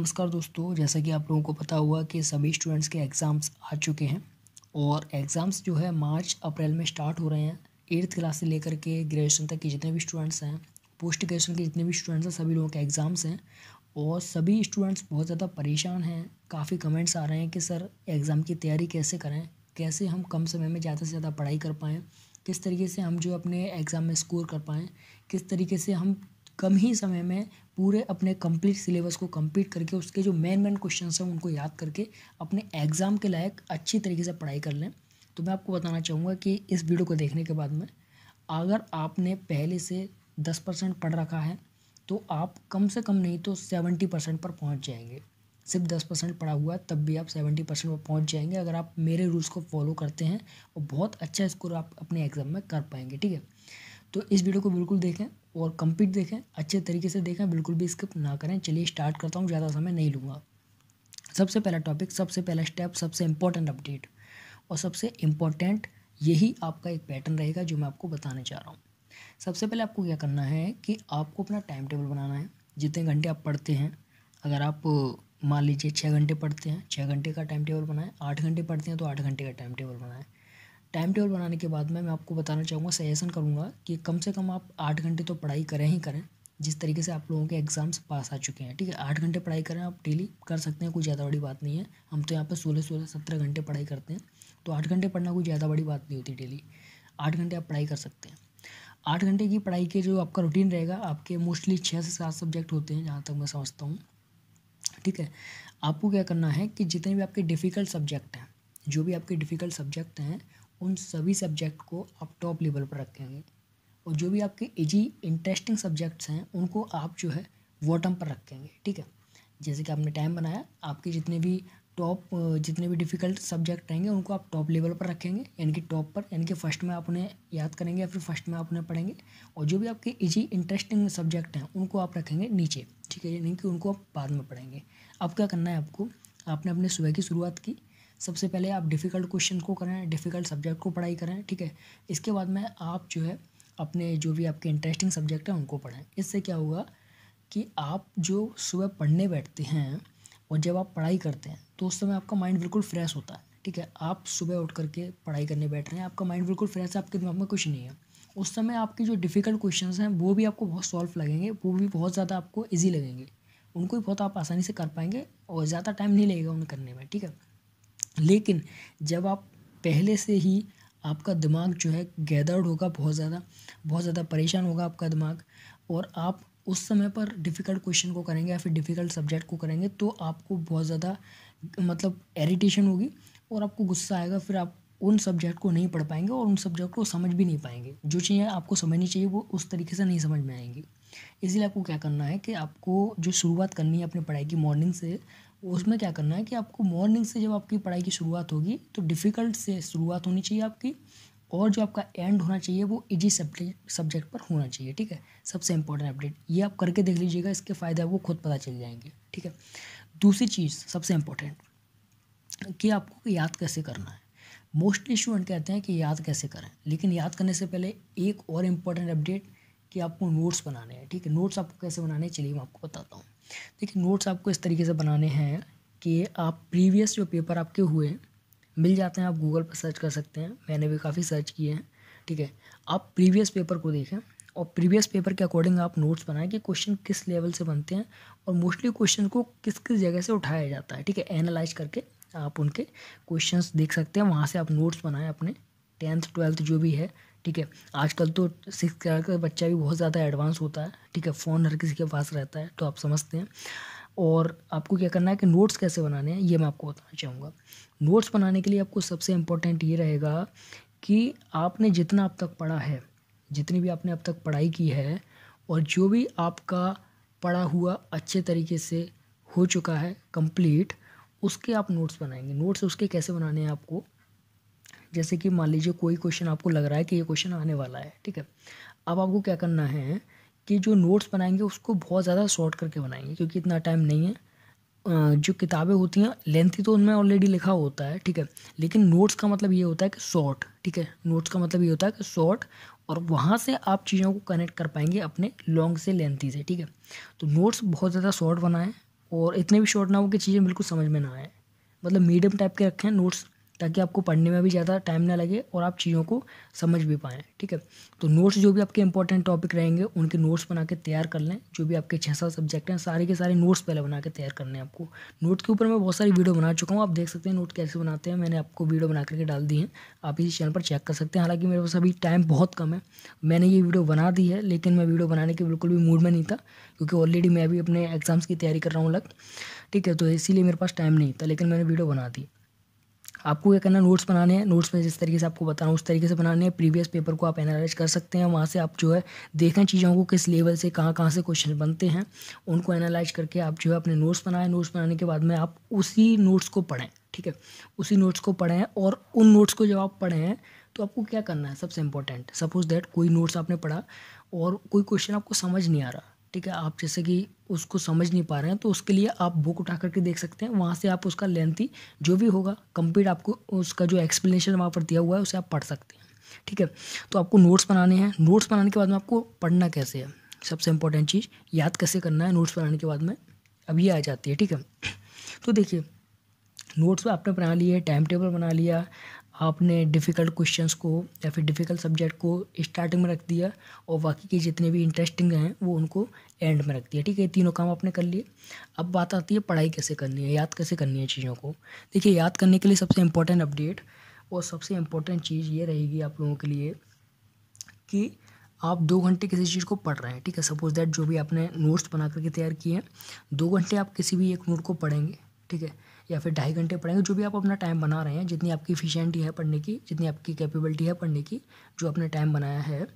नमस्कार दोस्तों जैसा कि आप लोगों को पता हुआ कि सभी स्टूडेंट्स के एग्ज़ाम्स आ चुके हैं और एग्ज़ाम्स जो है मार्च अप्रैल में स्टार्ट हो रहे हैं एट्थ क्लास से लेकर के ग्रेजुएशन तक के जितने भी स्टूडेंट्स हैं पोस्ट ग्रेजुएशन के जितने भी स्टूडेंट्स हैं सभी लोगों के एग्ज़ाम्स हैं और सभी स्टूडेंट्स बहुत ज़्यादा परेशान हैं काफ़ी कमेंट्स आ रहे हैं कि सर एग्ज़ाम की तैयारी कैसे करें कैसे हम कम समय में ज़्यादा से ज़्यादा पढ़ाई कर पाएँ किस तरीके से हम जो अपने एग्ज़ाम में स्कोर कर पाएँ किस तरीके से हम कम ही समय में पूरे अपने कंप्लीट सिलेबस को कंप्लीट करके उसके जो मेन मेन क्वेश्चन हैं उनको याद करके अपने एग्ज़ाम के लायक अच्छी तरीके से पढ़ाई कर लें तो मैं आपको बताना चाहूँगा कि इस वीडियो को देखने के बाद में अगर आपने पहले से दस परसेंट पढ़ रखा है तो आप कम से कम नहीं तो सेवेंटी परसेंट पर पहुँच जाएंगे सिर्फ दस परसेंट पढ़ा हुआ है तब भी आप सेवेंटी परसेंट पर पहुँच जाएंगे अगर आप मेरे रूल्स को फॉलो करते हैं और बहुत अच्छा स्कोर आप अपने एग्ज़ाम में कर पाएंगे ठीक है तो इस वीडियो को बिल्कुल देखें और कंप्लीट देखें अच्छे तरीके से देखें बिल्कुल भी स्किप ना करें चलिए स्टार्ट करता हूँ ज़्यादा समय नहीं लूँगा सबसे पहला टॉपिक सबसे पहला स्टेप सबसे इम्पोर्टेंट अपडेट और सबसे इम्पोर्टेंट यही आपका एक पैटर्न रहेगा जो मैं आपको बताने चाह रहा हूँ सबसे पहले आपको क्या करना है कि आपको अपना टाइम टेबल बनाना है जितने घंटे आप पढ़ते हैं अगर आप मान लीजिए छः घंटे पढ़ते हैं छः घंटे का टाइम टेबल बनाएं आठ घंटे पढ़ते हैं तो आठ घंटे का टाइम टेबल बनाएं टाइम टेबल बनाने के बाद में मैं आपको बताना चाहूँगा सजेशन करूँगा कि कम से कम आप आठ घंटे तो पढ़ाई करें ही करें जिस तरीके से आप लोगों के एग्ज़ाम्स पास आ चुके हैं ठीक है आठ घंटे पढ़ाई करें आप डेली कर सकते हैं कोई ज़्यादा बड़ी बात नहीं है हम तो यहाँ पर सोलह सोलह सत्रह घंटे पढ़ाई करते हैं तो आठ घंटे पढ़ना कोई ज़्यादा बड़ी बात नहीं होती डेली आठ घंटे आप पढ़ाई कर सकते हैं आठ घंटे की पढ़ाई के जो आपका रूटीन रहेगा आपके मोस्टली छः से सात सब्जेक्ट होते हैं जहाँ तक मैं समझता हूँ ठीक है आपको क्या करना है कि जितने भी आपके डिफ़िकल्ट सब्जेक्ट हैं जो भी आपके डिफ़िकल्ट सब्जेक्ट हैं उन सभी सब्जेक्ट को आप टॉप लेवल पर रखेंगे और जो भी आपके इजी इंटरेस्टिंग सब्जेक्ट्स हैं उनको आप जो है बॉटम पर रखेंगे ठीक है जैसे कि आपने टाइम बनाया आपके जितने भी टॉप जितने भी डिफ़िकल्ट सब्जेक्ट रहेंगे उनको आप टॉप लेवल पर रखेंगे यानी कि टॉप पर यानी कि फर्स्ट में आप उन्हें याद करेंगे या फिर फर्स्ट में आप उन्हें पढ़ेंगे और जो भी आपके इजी इंटरेस्टिंग सब्जेक्ट हैं उनको आप रखेंगे नीचे ठीक है यानी कि उनको आप बाद में पढ़ेंगे अब क्या करना है आपको आपने अपने सुबह की शुरुआत की सबसे पहले आप डिफ़िकल्ट क्वेश्चन को करें डिफ़िकल्ट सब्जेक्ट को पढ़ाई करें ठीक है इसके बाद में आप जो है अपने जो भी आपके इंटरेस्टिंग सब्जेक्ट हैं उनको पढ़ें इससे क्या होगा कि आप जो सुबह पढ़ने बैठते हैं और जब आप पढ़ाई करते हैं तो उस समय आपका माइंड बिल्कुल फ्रेश होता है ठीक है आप सुबह उठ करके पढ़ाई करने बैठ रहे हैं आपका माइंड बिल्कुल फ्रेश है आपके दिमाग में कुछ नहीं है उस समय आपके जो डिफ़िकल्ट क्वेश्चन हैं वो भी आपको बहुत सॉल्व लगेंगे वो भी बहुत ज़्यादा आपको ईजी लगेंगे उनको भी बहुत आप आसानी से कर पाएंगे और ज़्यादा टाइम नहीं लगेगा उन्हें करने में ठीक है लेकिन जब आप पहले से ही आपका दिमाग जो है गैदर्ड होगा बहुत ज़्यादा बहुत ज़्यादा परेशान होगा आपका दिमाग और आप उस समय पर डिफ़िकल्ट क्वेश्चन को करेंगे या फिर डिफ़िकल्ट सब्जेक्ट को करेंगे तो आपको बहुत ज़्यादा मतलब एरीटेशन होगी और आपको गुस्सा आएगा फिर आप उन सब्जेक्ट को नहीं पढ़ पाएंगे और उन सब्जेक्ट को समझ भी नहीं पाएंगे जो चीज़ें आपको समझनी चाहिए वो उस तरीके से नहीं समझ में आएंगी इसीलिए आपको क्या करना है कि आपको जो शुरुआत करनी है अपनी पढ़ाई की मॉर्निंग से उसमें क्या करना है कि आपको मॉर्निंग से जब आपकी पढ़ाई की शुरुआत होगी तो डिफ़िकल्ट से शुरुआत होनी चाहिए आपकी और जो आपका एंड होना चाहिए वो इजी सब्जेक्ट सब्जेक्ट पर होना चाहिए ठीक है सबसे इंपॉर्टेंट अपडेट ये आप करके देख लीजिएगा इसके फ़ायदे आपको खुद पता चल जाएंगे ठीक है दूसरी चीज़ सबसे इम्पोर्टेंट कि आपको याद कैसे करना है मोस्टली स्टूडेंट कहते हैं कि याद कैसे करें लेकिन याद करने से पहले एक और इम्पोर्टेंट अपडेट कि आपको नोट्स बनाने हैं ठीक है नोट्स आपको कैसे बनाने हैं चलिए मैं आपको बताता हूँ देखिए नोट्स आपको इस तरीके से बनाने हैं कि आप प्रीवियस जो पेपर आपके हुए मिल जाते हैं आप गूगल पर सर्च कर सकते हैं मैंने भी काफ़ी सर्च किए हैं ठीक है आप प्रीवियस पेपर को देखें और प्रीवियस पेपर के अकॉर्डिंग आप नोट्स बनाएं कि क्वेश्चन किस लेवल से बनते हैं और मोस्टली क्वेश्चन को किस किस जगह से उठाया जाता है ठीक है एनालाइज करके आप उनके क्वेश्चंस देख सकते हैं वहाँ से आप नोट्स बनाएं अपने टेंथ ट्वेल्थ जो भी है ठीक है आजकल तो सिक्स क्लास का बच्चा भी बहुत ज़्यादा एडवांस होता है ठीक है फ़ोन हर किसी के पास रहता है तो आप समझते हैं और आपको क्या करना है कि नोट्स कैसे बनाने हैं ये मैं आपको बताना चाहूँगा नोट्स बनाने के लिए आपको सबसे इम्पोर्टेंट ये रहेगा कि आपने जितना अब तक पढ़ा है जितनी भी आपने अब तक पढ़ाई की है और जो भी आपका पढ़ा हुआ अच्छे तरीके से हो चुका है कंप्लीट उसके आप नोट्स बनाएंगे नोट्स उसके कैसे बनाने हैं आपको जैसे कि मान लीजिए कोई क्वेश्चन आपको लग रहा है कि ये क्वेश्चन आने वाला है ठीक है अब आपको क्या करना है कि जो नोट्स बनाएंगे उसको बहुत ज़्यादा शॉर्ट करके बनाएंगे क्योंकि इतना टाइम नहीं है जो किताबें होती हैं लेंथी तो उनमें ऑलरेडी लिखा होता है ठीक है लेकिन नोट्स का मतलब ये होता है कि शॉर्ट ठीक है नोट्स का मतलब ये होता है कि शॉर्ट और वहाँ से आप चीज़ों को कनेक्ट कर पाएंगे अपने लॉन्ग से लेंथी से ठीक है तो नोट्स बहुत ज़्यादा शॉर्ट बनाएं और इतने भी शॉर्ट ना हो कि चीज़ें बिल्कुल समझ में ना आए मतलब मीडियम टाइप के रखें नोट्स ताकि आपको पढ़ने में भी ज़्यादा टाइम ना लगे और आप चीज़ों को समझ भी पाएँ ठीक है तो नोट्स जो भी आपके इंपॉर्टेंट टॉपिक रहेंगे उनके नोट्स बना के तैयार कर लें जो भी आपके छः सात सब्जेक्ट हैं सारे के सारे नोट्स पहले बना के तैयार करने हैं आपको नोट के ऊपर मैं बहुत सारी वीडियो बना चुका हूँ आप देख सकते हैं नोट कैसे बनाते हैं मैंने आपको वीडियो बना करके डाल दी है आप इसी चैनल पर चेक कर सकते हैं हालाँकि मेरे पास अभी टाइम बहुत कम है मैंने ये वीडियो बना दी है लेकिन मैं वीडियो बनाने के बिल्कुल भी मूड में नहीं था क्योंकि ऑलरेडी मैं भी अपने एग्जाम्स की तैयारी कर रहा हूँ अलग ठीक है तो इसीलिए मेरे पास टाइम नहीं था लेकिन मैंने वीडियो बना दी आपको क्या करना नोट्स बनाने हैं नोट्स में जिस तरीके से आपको बता रहा हूँ उस तरीके से बनाने हैं प्रीवियस पेपर को आप एनालाइज कर सकते हैं वहाँ से आप जो है देखें चीज़ों को किस लेवल से कहाँ कहाँ से क्वेश्चन बनते हैं उनको एनालाइज करके आप जो है अपने नोट्स बनाएं नोट्स बनाने के बाद में आप उसी नोट्स को पढ़ें ठीक है उसी नोट्स को पढ़ें और उन नोट्स को जब आप पढ़ें तो आपको क्या करना है सबसे इंपॉर्टेंट सपोज दैट कोई नोट्स आपने पढ़ा और कोई क्वेश्चन आपको समझ नहीं आ रहा ठीक है आप जैसे कि उसको समझ नहीं पा रहे हैं तो उसके लिए आप बुक उठा करके देख सकते हैं वहाँ से आप उसका लेंथी जो भी होगा कंप्लीट आपको उसका जो एक्सप्लेनेशन वहाँ पर दिया हुआ है उसे आप पढ़ सकते हैं ठीक है तो आपको नोट्स बनाने हैं नोट्स बनाने के बाद में आपको पढ़ना कैसे है सबसे इंपॉर्टेंट चीज़ याद कैसे करना है नोट्स बनाने के बाद में अब ये आ जाती है ठीक है तो देखिए नोट्स आपने बना लिए टाइम टेबल बना लिया आपने डिफ़िकल्ट क्वेश्चन को या फिर डिफ़िकल्ट सब्जेक्ट को स्टार्टिंग में रख दिया और बाकी के जितने भी इंटरेस्टिंग हैं वो उनको एंड में रख दिया ठीक है तीनों काम आपने कर लिए अब बात आती है पढ़ाई कैसे करनी है याद कैसे करनी है चीज़ों को देखिए याद करने के लिए सबसे इम्पोर्टेंट अपडेट और सबसे इम्पोर्टेंट चीज़ ये रहेगी आप लोगों के लिए कि आप दो घंटे किसी चीज़ को पढ़ रहे हैं ठीक है सपोज़ दैट जो भी आपने नोट्स बना करके तैयार किए हैं दो घंटे आप किसी भी एक नोट को पढ़ेंगे ठीक है या फिर ढाई घंटे पढ़ेंगे जो भी आप अपना टाइम बना रहे हैं जितनी आपकी इफिशेंटी है पढ़ने की जितनी आपकी कैपेबिलिटी है पढ़ने की जो आपने टाइम बनाया है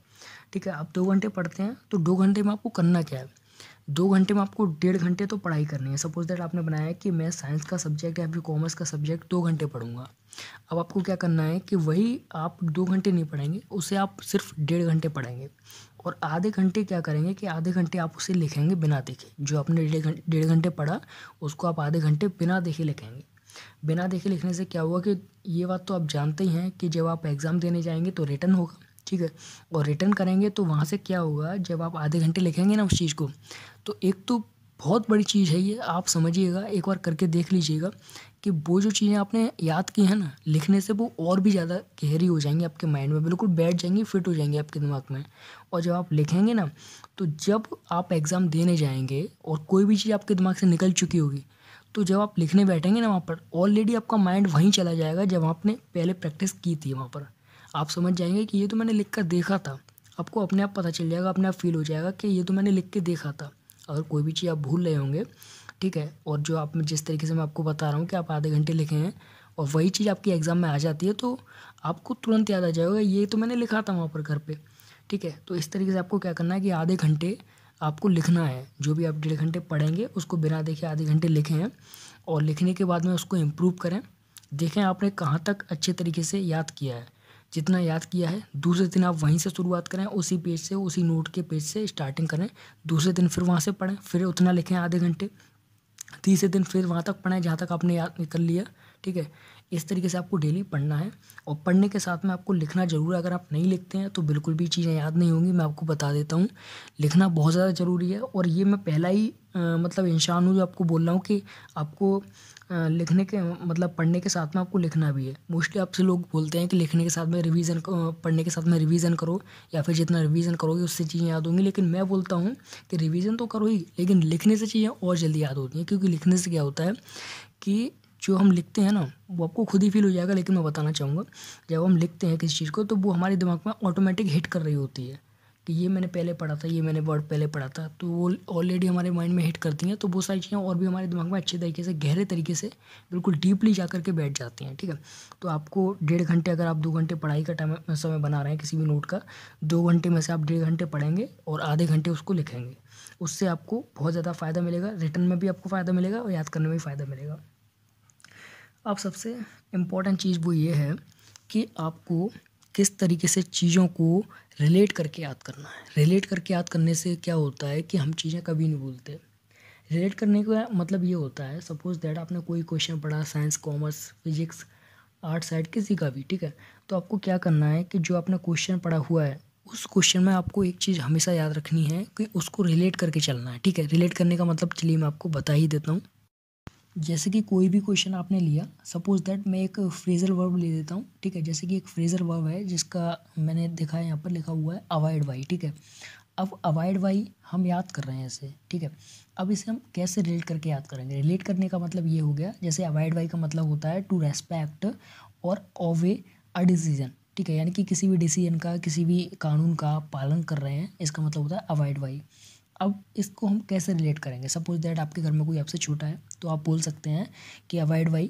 ठीक है आप दो घंटे पढ़ते हैं तो दो घंटे में आपको करना क्या है दो घंटे में आपको डेढ़ घंटे तो पढ़ाई करनी है सपोज दैट आपने बनाया है कि मैं साइंस का सब्जेक्ट या फिर कॉमर्स का सब्जेक्ट दो घंटे पढ़ूंगा अब आपको क्या करना है कि वही आप दो घंटे नहीं पढ़ेंगे उसे आप सिर्फ डेढ़ घंटे पढ़ेंगे और आधे घंटे क्या करेंगे कि आधे घंटे आप उसे लिखेंगे बिना देखे जो आपने डेढ़ घंटे पढ़ा उसको आप आधे घंटे बिना देखे लिखेंगे बिना देखे लिखने से क्या हुआ कि ये बात तो आप जानते ही हैं कि जब आप एग्ज़ाम देने जाएंगे तो रिटर्न होगा ठीक है और रिटर्न करेंगे तो वहाँ से क्या होगा जब आप आधे घंटे लिखेंगे ना उस चीज़ को तो एक तो बहुत बड़ी चीज़ है ये आप समझिएगा एक बार करके देख लीजिएगा कि वो जो चीज़ें आपने याद की हैं ना लिखने से वो और भी ज़्यादा गहरी हो जाएंगी आपके माइंड में बिल्कुल बैठ जाएंगी फिट हो जाएंगी आपके दिमाग में और जब आप लिखेंगे ना तो जब आप एग्ज़ाम देने जाएंगे और कोई भी चीज़ आपके दिमाग से निकल चुकी होगी तो जब आप लिखने बैठेंगे ना वहाँ पर ऑलरेडी आपका माइंड वहीं चला जाएगा जब आपने पहले प्रैक्टिस की थी वहाँ पर आप समझ जाएंगे कि ये तो मैंने लिख कर देखा था आपको अपने आप पता चल जाएगा अपने आप फील हो जाएगा कि ये तो मैंने लिख के देखा था अगर कोई भी चीज़ आप भूल रहे होंगे ठीक है और जो आप जिस तरीके से मैं आपको बता रहा हूँ कि आप आधे घंटे लिखे हैं और वही चीज़ आपकी एग्ज़ाम में आ जाती है तो आपको तुरंत याद आ जाएगा ये तो मैंने लिखा था वहाँ पर घर पर ठीक है तो इस तरीके से आपको क्या करना है कि आधे घंटे आपको लिखना है जो भी आप डेढ़ घंटे पढ़ेंगे उसको बिना देखे आधे घंटे लिखे हैं और लिखने के बाद में उसको इम्प्रूव करें देखें आपने कहाँ तक अच्छे तरीके से याद किया है जितना याद किया है दूसरे दिन आप वहीं से शुरुआत करें उसी पेज से उसी नोट के पेज से स्टार्टिंग करें दूसरे दिन फिर वहाँ से पढ़ें फिर उतना लिखें आधे घंटे तीसरे दिन फिर वहाँ तक पढ़ें जहाँ तक आपने याद कर लिया ठीक है इस तरीके से आपको डेली पढ़ना है और पढ़ने के साथ में आपको लिखना ज़रूर है अगर आप नहीं लिखते हैं तो बिल्कुल भी चीज़ें याद नहीं होंगी मैं आपको बता देता हूँ लिखना बहुत ज़्यादा ज़रूरी है और ये मैं पहला ही आ, मतलब इंसान हूँ जो आपको बोल रहा हूँ कि आपको आ, लिखने के मतलब पढ़ने के साथ में आपको लिखना भी है मोस्टली आपसे लोग बोलते हैं कि लिखने के साथ में रिवीजन पढ़ने के साथ में रिवीजन करो या फिर जितना रिविज़न करोगे उससे चीज़ें याद होंगी लेकिन मैं बोलता हूँ कि रिवीजन तो करो ही लेकिन लिखने से चीज़ें और जल्दी याद होती हैं क्योंकि लिखने से क्या होता है कि जो हम लिखते हैं ना वो आपको खुद ही फील हो जाएगा लेकिन मैं बताना चाहूँगा जब हम लिखते हैं किसी चीज़ को तो वो हमारे दिमाग में ऑटोमेटिक हिट कर रही होती है कि ये मैंने पहले पढ़ा था ये मैंने वर्ड पहले पढ़ा था तो वो ऑलरेडी हमारे माइंड में हिट करती हैं तो वो सारी चीज़ें और भी हमारे दिमाग में अच्छे तरीके से गहरे तरीके से बिल्कुल डीपली जा करके बैठ जाती हैं ठीक है तो आपको डेढ़ घंटे अगर आप दो घंटे पढ़ाई का टाइम समय बना रहे हैं किसी भी नोट का दो घंटे में से आप डेढ़ घंटे पढ़ेंगे और आधे घंटे उसको लिखेंगे उससे आपको बहुत ज़्यादा फ़ायदा मिलेगा रिटर्न में भी आपको फ़ायदा मिलेगा और याद करने में भी फ़ायदा मिलेगा अब सबसे इम्पोर्टेंट चीज़ वो ये है कि आपको किस तरीके से चीज़ों को रिलेट करके याद करना है रिलेट करके याद करने से क्या होता है कि हम चीज़ें कभी नहीं भूलते रिलेट करने का मतलब ये होता है सपोज़ दैट आपने कोई क्वेश्चन पढ़ा science commerce physics art side किसी का भी ठीक है तो आपको क्या करना है कि जो आपने क्वेश्चन पढ़ा हुआ है उस क्वेश्चन में आपको एक चीज़ हमेशा याद रखनी है कि उसको रिलेट करके चलना है ठीक है रिलेट करने का मतलब चलिए मैं आपको बता ही देता हूँ जैसे कि कोई भी क्वेश्चन आपने लिया सपोज दैट मैं एक फ्रेजर वर्ब ले देता हूँ ठीक है जैसे कि एक फ्रेजर वर्ब है जिसका मैंने देखा है यहाँ पर लिखा हुआ है अवॉइड वाई ठीक है अब अवॉइड वाई हम याद कर रहे हैं इसे ठीक है अब इसे हम कैसे रिलेट करके याद करेंगे रिलेट करने का मतलब ये हो गया जैसे अवॉइड वाई का मतलब होता है टू रेस्पेक्ट और ओवे अ डिसीजन ठीक है यानी कि किसी भी डिसीजन का किसी भी कानून का पालन कर रहे हैं इसका मतलब होता है अवॉइड वाई अब इसको हम कैसे रिलेट करेंगे सपोज दैट आपके घर में कोई आपसे छोटा है तो आप बोल सकते हैं कि अवॉइड वाई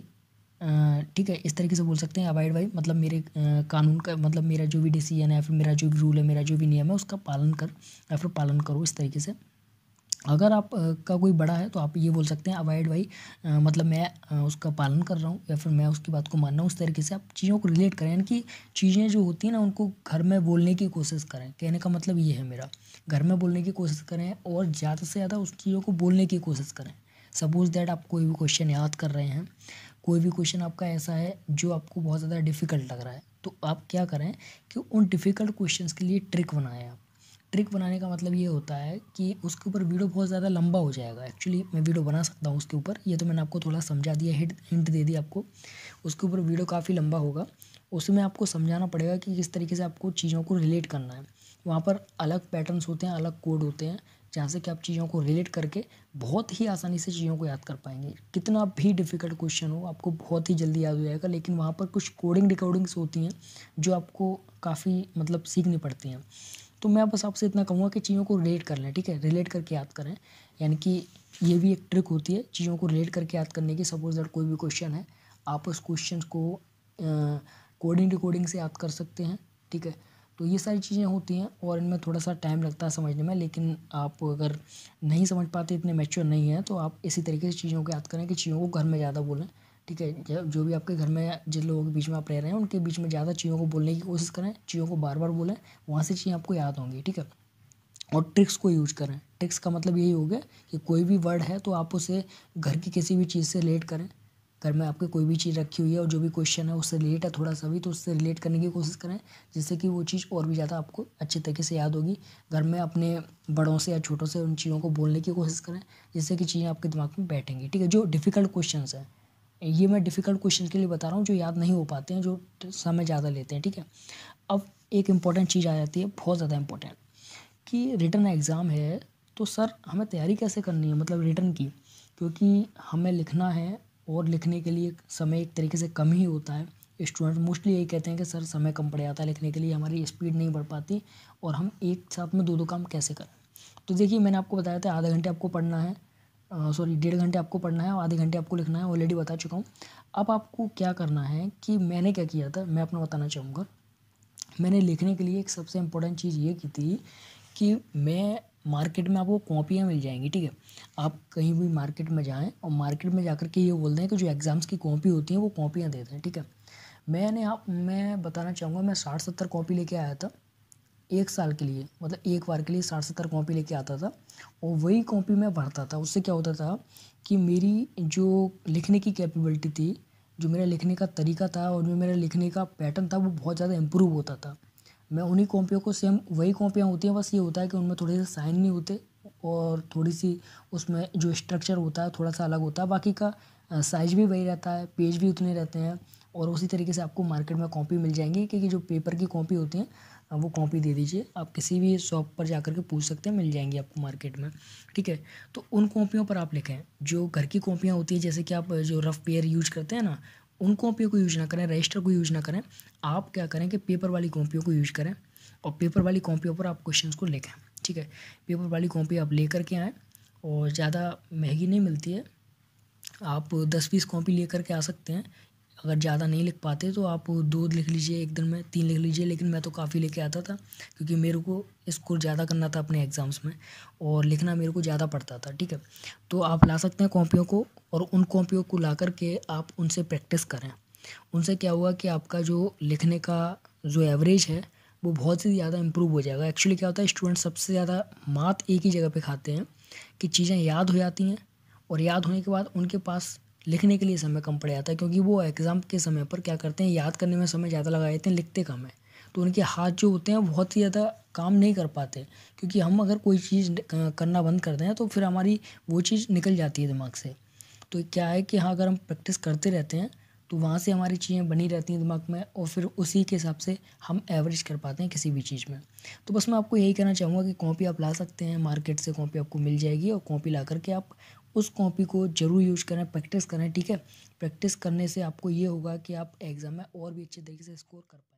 ठीक है इस तरीके से बोल सकते हैं अवॉइड वाई मतलब मेरे कानून का मतलब मेरा जो भी डिसीजन है या फिर मेरा जो भी रूल है मेरा जो भी नियम है उसका पालन कर या फिर पालन करो इस तरीके से अगर आप का कोई बड़ा है तो आप ये बोल सकते हैं अवॉइड भाई मतलब मैं उसका पालन कर रहा हूँ या फिर मैं उसकी बात को मान रहा हूँ उस तरीके से आप चीज़ों को रिलेट करें यानी कि चीज़ें जो होती हैं ना उनको घर में बोलने की कोशिश करें कहने का मतलब ये है मेरा घर में बोलने की कोशिश करें और ज़्यादा से ज़्यादा उस चीज़ों को बोलने की कोशिश करें सपोज़ दैट आप कोई भी क्वेश्चन याद कर रहे हैं कोई भी क्वेश्चन आपका ऐसा है जो आपको बहुत ज़्यादा डिफ़िकल्ट लग रहा है तो आप क्या करें कि उन डिफ़िकल्ट क्वेश्चन के लिए ट्रिक बनाएं आप ट्रिक बनाने का मतलब ये होता है कि उसके ऊपर वीडियो बहुत ज़्यादा लंबा हो जाएगा एक्चुअली मैं वीडियो बना सकता हूँ उसके ऊपर ये तो मैंने आपको थोड़ा समझा दिया हिट हिंट दे दी आपको उसके ऊपर वीडियो काफ़ी लंबा होगा उसमें आपको समझाना पड़ेगा कि किस तरीके से आपको चीज़ों को रिलेट करना है वहाँ पर अलग पैटर्नस होते हैं अलग कोड होते हैं जहाँ से कि आप चीज़ों को रिलेट करके बहुत ही आसानी से चीज़ों को याद कर पाएंगे कितना भी डिफ़िकल्ट क्वेश्चन हो आपको बहुत ही जल्दी याद हो जाएगा लेकिन वहाँ पर कुछ कोडिंग डिकोडिंग्स होती हैं जो आपको काफ़ी मतलब सीखनी पड़ती हैं तो मैं बस आपसे इतना कहूँगा कि चीज़ों को रिलेट कर लें ठीक है रिलेट करके याद करें यानी कि ये भी एक ट्रिक होती है चीज़ों को रिलेट करके याद करने की सपोज दैट कोई भी क्वेश्चन है आप उस क्वेश्चन को कोडिंग रिकॉर्डिंग से याद कर सकते हैं ठीक है तो ये सारी चीज़ें होती हैं और इनमें थोड़ा सा टाइम लगता है समझने में लेकिन आप अगर नहीं समझ पाते इतने मैच्योर नहीं हैं तो आप इसी तरीके से चीज़ों को याद करें कि चीज़ों को घर में ज़्यादा बोलें ठीक है जब जो भी आपके घर में जिन लोगों के बीच में आप रह रहे हैं उनके बीच में ज़्यादा चीज़ों को बोलने की कोशिश करें चीज़ों को बार बार बोलें वहाँ से चीज़ें आपको याद होंगी ठीक है और ट्रिक्स को यूज करें ट्रिक्स का मतलब यही हो गया कि कोई भी वर्ड है तो आप उसे घर की किसी भी चीज़ से रिलेट करें घर में आपके कोई भी चीज़ रखी हुई है और जो भी क्वेश्चन है उससे रिलेट है थोड़ा सा भी तो उससे रिलेट करने की कोशिश करें जिससे कि वो चीज़ और भी ज़्यादा आपको अच्छे तरीके से याद होगी घर में अपने बड़ों से या छोटों से उन चीज़ों को बोलने की कोशिश करें जिससे कि चीज़ें आपके दिमाग में बैठेंगी ठीक है जो डिफ़िकल्ट क्वेश्चन हैं ये मैं डिफ़िकल्ट क्वेश्चन के लिए बता रहा हूँ जो याद नहीं हो पाते हैं जो समय ज़्यादा लेते हैं ठीक है अब एक इम्पॉर्टेंट चीज़ आ जाती है बहुत ज़्यादा इम्पोर्टेंट कि रिटर्न एग्ज़ाम है तो सर हमें तैयारी कैसे करनी है मतलब रिटर्न की क्योंकि हमें लिखना है और लिखने के लिए समय एक तरीके से कम ही होता है स्टूडेंट मोस्टली यही कहते हैं कि सर समय कम पड़ जाता है लिखने के लिए हमारी स्पीड नहीं बढ़ पाती और हम एक साथ में दो दो काम कैसे करें तो देखिए मैंने आपको बताया था आधा घंटे आपको पढ़ना है सॉरी डेढ़ घंटे आपको पढ़ना है और आधे घंटे आपको लिखना है ऑलरेडी बता चुका हूँ अब आपको क्या करना है कि मैंने क्या किया था मैं अपना बताना चाहूँगा मैंने लिखने के लिए एक सबसे इम्पोर्टेंट चीज़ ये की थी कि मैं मार्केट में आपको कॉपियाँ मिल जाएंगी ठीक है आप कहीं भी मार्केट में जाएँ और मार्केट में जाकर के ये बोल दें कि जो एग्ज़ाम्स की कॉपी होती हैं वो कॉपियाँ देते हैं ठीक है मैंने आप मैं बताना चाहूँगा मैं साठ सत्तर कॉपी लेके आया था एक साल के लिए मतलब एक बार के लिए साठ सत्तर कॉपी लेके आता था और वही कॉपी मैं भरता था उससे क्या होता था कि मेरी जो लिखने की कैपेबिलिटी थी जो मेरा लिखने का तरीका था और जो मेरा लिखने का पैटर्न था वो बहुत ज़्यादा इम्प्रूव होता था मैं उन्हीं कॉपियों को सेम वही कॉपियाँ होती हैं बस ये होता है कि उनमें थोड़े से साइन नहीं होते और थोड़ी सी उसमें जो स्ट्रक्चर होता है थोड़ा सा अलग होता है बाकी का साइज भी वही रहता है पेज भी उतने रहते हैं और उसी तरीके से आपको मार्केट में कॉपी मिल जाएंगी क्योंकि जो पेपर की कॉपी होती हैं आप वो कॉपी दे दीजिए आप किसी भी शॉप पर जा के पूछ सकते हैं मिल जाएंगी आपको मार्केट में ठीक है तो उन कॉपियों पर आप लिखें जो घर की कॉपियाँ होती हैं जैसे कि आप जो रफ़ पेयर यूज करते हैं ना उन कॉपियों को यूज ना करें रजिस्टर को यूज ना करें आप क्या करें कि पेपर वाली कॉपियों को यूज करें और पेपर वाली कॉपियों पर आप क्वेश्चन को लिखें ठीक है पेपर वाली कॉपी आप ले करके आएँ और ज़्यादा महंगी नहीं मिलती है आप दस बीस कॉपी ले करके आ सकते हैं अगर ज़्यादा नहीं लिख पाते तो आप दो लिख लीजिए एक दिन में तीन लिख लीजिए लेकिन मैं तो काफ़ी लेके आता था क्योंकि मेरे को स्कोर ज़्यादा करना था अपने एग्ज़ाम्स में और लिखना मेरे को ज़्यादा पड़ता था ठीक है तो आप ला सकते हैं कॉपियों को और उन कॉपियों को ला करके आप उनसे प्रैक्टिस करें उनसे क्या हुआ कि आपका जो लिखने का जो एवरेज है वो बहुत ही ज़्यादा इम्प्रूव हो जाएगा एक्चुअली क्या होता है स्टूडेंट सबसे ज़्यादा मात एक ही जगह पर खाते हैं कि चीज़ें याद हो जाती हैं और याद होने के बाद उनके पास लिखने के लिए समय कम पड़ जाता है क्योंकि वो एग्ज़ाम के समय पर क्या करते हैं याद करने में समय ज़्यादा लगा देते हैं लिखते कम है तो उनके हाथ जो होते हैं बहुत ही ज़्यादा काम नहीं कर पाते क्योंकि हम अगर कोई चीज़ करना बंद कर दें तो फिर हमारी वो चीज़ निकल जाती है दिमाग से तो क्या है कि हाँ अगर हम प्रैक्टिस करते रहते हैं तो वहाँ से हमारी चीज़ें बनी रहती हैं दिमाग में और फिर उसी के हिसाब से हम एवरेज कर पाते हैं किसी भी चीज़ में तो बस मैं आपको यही कहना चाहूँगा कि कॉपी आप ला सकते हैं मार्केट से कॉपी आपको मिल जाएगी और कॉपी ला करके आप उस कॉपी को जरूर यूज़ करें प्रैक्टिस करें ठीक है प्रैक्टिस करने से आपको ये होगा कि आप एग्ज़ाम में और भी अच्छे तरीके से स्कोर कर पाए